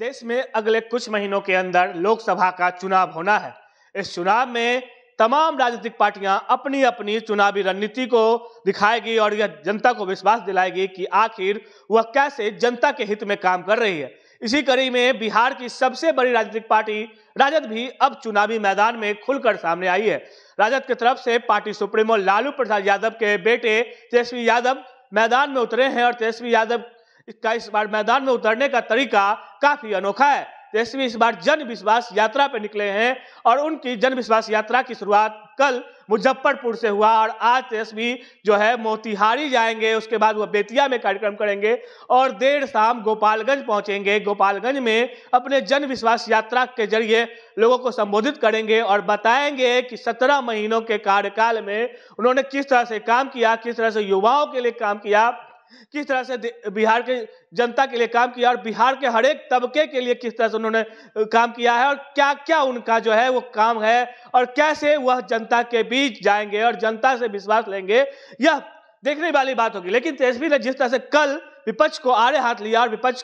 देश में अगले कुछ महीनों के अंदर लोकसभा का चुनाव होना है इस चुनाव में तमाम राजनीतिक पार्टियां अपनी अपनी चुनावी रणनीति को दिखाएगी और यह जनता को विश्वास दिलाएगी कि आखिर वह कैसे जनता के हित में काम कर रही है इसी कड़ी में बिहार की सबसे बड़ी राजनीतिक पार्टी राजद भी अब चुनावी मैदान में खुलकर सामने आई है राजद की तरफ से पार्टी सुप्रीमो लालू प्रसाद यादव के बेटे तेजस्वी यादव मैदान में उतरे हैं और तेजस्वी यादव इसका इस बार मैदान में उतरने का तरीका काफी अनोखा है जैसे इस बार जन विश्वास यात्रा पर निकले हैं और उनकी जन विश्वास यात्रा की शुरुआत कल मुजफ्फरपुर से हुआ और आज तेजस्वी तो जो है मोतिहारी जाएंगे उसके बाद वह बेतिया में कार्यक्रम करेंगे और देर शाम गोपालगंज पहुंचेंगे गोपालगंज में अपने जन विश्वास यात्रा के जरिए लोगों को संबोधित करेंगे और बताएंगे कि सत्रह महीनों के कार्यकाल में उन्होंने किस तरह से काम किया किस तरह से युवाओं के लिए काम किया किस तरह से बिहार के जनता के लिए काम किया और बिहार के हर एक तबके के लिए किस तरह से उन्होंने काम किया है और क्या क्या उनका जो है वो काम है और कैसे वह जनता के बीच जाएंगे और जनता से विश्वास लेंगे यह देखने वाली बात होगी लेकिन तेजस्वी ने जिस तरह से कल विपक्ष को आड़े हाथ लिया और विपक्ष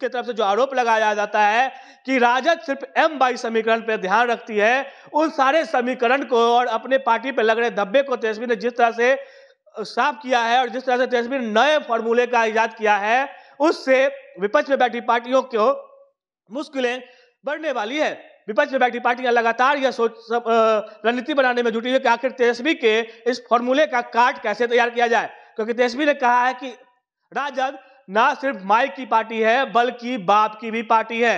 की तरफ से जो आरोप लगाया जाता है कि राजद सिर्फ एम बाई समीकरण पर ध्यान रखती है उन सारे समीकरण को और अपने पार्टी पर लग रहे धब्बे को तेजस्वी ने जिस तरह से साफ किया है और जिस तरह से तेजस्वी ने नए फॉर्मूले का इजाद किया है उससे विपक्ष में बैठी पार्टियों को मुश्किलें बढ़ने वाली है विपक्ष में बैठी पार्टियां लगातार यह सोच रणनीति बनाने में जुटी हुई कि आखिर तेजस्वी के इस फॉर्मूले का कार्ड कैसे तैयार किया जाए क्योंकि तेजस्वी ने कहा है कि राजद ना सिर्फ माई की पार्टी है बल्कि बाप की भी पार्टी है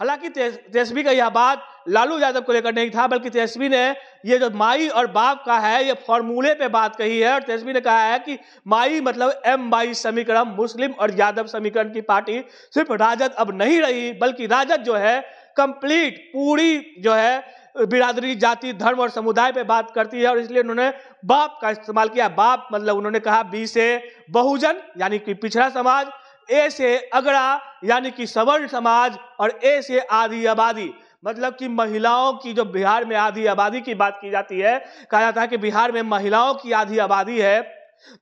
हालांकि तेजस्वी का यह बात लालू यादव को लेकर नहीं था बल्कि तेजस्वी ने ये जो माई और बाप का है ये फॉर्मूले पे बात कही है और तेजस्वी ने कहा है कि माई मतलब एम बाई समीकरण मुस्लिम और यादव समीकरण की पार्टी सिर्फ राजद अब नहीं रही बल्कि राजद जो है कंप्लीट पूरी जो है बिरादरी जाति धर्म और समुदाय पे बात करती है और इसलिए उन्होंने बाप का इस्तेमाल किया बाप मतलब उन्होंने कहा बी से बहुजन यानी कि पिछड़ा समाज ए से अगड़ा यानी कि सवर्ण समाज और ए से आधी आबादी मतलब कि महिलाओं की जो बिहार में आधी आबादी की बात की जाती है कहा जाता है कि बिहार में महिलाओं की आधी आबादी है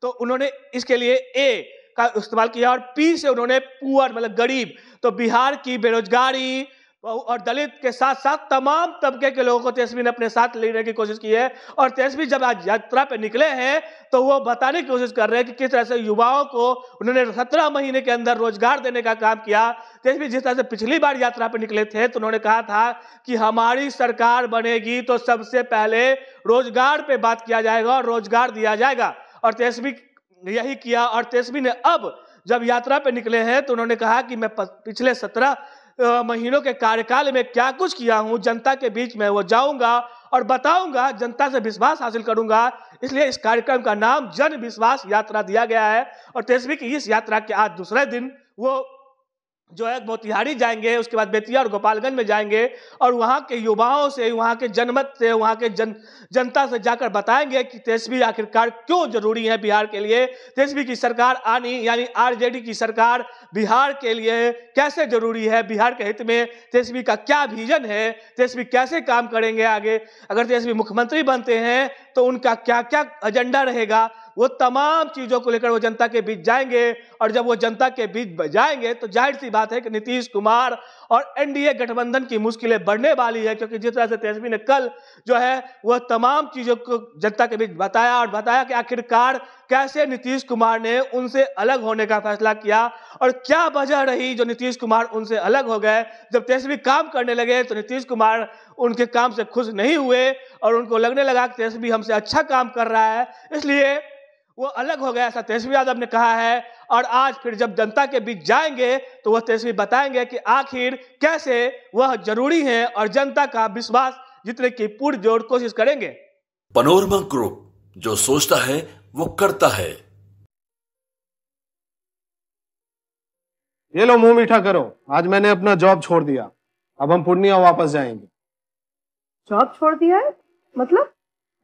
तो उन्होंने इसके लिए ए का इस्तेमाल किया और पी से उन्होंने पुअर मतलब गरीब तो बिहार की बेरोजगारी और दलित के साथ साथ तमाम तबके के लोगों को तेजस्वी ने अपने साथ लेने की कोशिश की है और तेजस्वी जब आज यात्रा पे निकले हैं तो वो बताने की कोशिश कर रहे हैं कि किस तरह से युवाओं को उन्होंने सत्रह महीने के अंदर रोजगार देने का काम किया तेजस्वी जिस तरह से पिछली बार यात्रा पे निकले थे तो उन्होंने कहा था कि हमारी सरकार बनेगी तो सबसे पहले रोजगार पर बात किया जाएगा और रोजगार दिया जाएगा और तेजस्वी यही किया और तेजस्वी ने अब जब यात्रा पे निकले हैं तो उन्होंने कहा कि मैं पिछले सत्रह महीनों के कार्यकाल में क्या कुछ किया हूं जनता के बीच में वो जाऊंगा और बताऊंगा जनता से विश्वास हासिल करूंगा इसलिए इस कार्यक्रम का नाम जन विश्वास यात्रा दिया गया है और तेजस्वी की इस यात्रा के आज दूसरे दिन वो जो है मोतिहारी जाएंगे उसके बाद बेतिया और गोपालगंज में जाएंगे और वहाँ के युवाओं से वहाँ के जनमत से वहाँ के जन जनता से जाकर बताएंगे कि तेजस्वी आखिरकार क्यों जरूरी है बिहार के लिए तेजस्वी की सरकार आनी यानी आरजेडी की सरकार बिहार के लिए कैसे जरूरी है बिहार के हित में तेजस्वी का क्या विजन है तेजस्वी कैसे काम करेंगे आगे अगर तेजस्वी मुख्यमंत्री बनते हैं तो उनका क्या क्या एजेंडा रहेगा वो तमाम चीज़ों को लेकर वो जनता के बीच जाएंगे और जब वो जनता के बीच जाएंगे तो जाहिर सी बात है कि नीतीश कुमार और एनडीए गठबंधन की मुश्किलें बढ़ने वाली है क्योंकि जिस तरह से तेजस्वी ने कल जो है वह तमाम चीज़ों को जनता के बीच बताया और बताया कि आखिरकार कैसे नीतीश कुमार ने उनसे अलग होने का फैसला किया और क्या वजह रही जो नीतीश कुमार उनसे अलग हो गए जब तेजस्वी काम करने लगे तो नीतीश कुमार उनके काम से खुश नहीं हुए और उनको लगने लगा कि तेजस्वी हमसे अच्छा काम कर रहा है इसलिए वो अलग हो गया ऐसा तेजस्वी यादव ने कहा है और आज फिर जब जनता के बीच जाएंगे तो वह तेजस्वी बताएंगे कि आखिर कैसे वह जरूरी है और जनता का विश्वास जीतने की पूरी जोर कोशिश करेंगे पनोरमा ग्रुप जो सोचता है वो करता है ये लो मुंह मीठा करो आज मैंने अपना जॉब छोड़ दिया अब हम पूर्णिया वापस जाएंगे जॉब छोड़ दिया है मतलब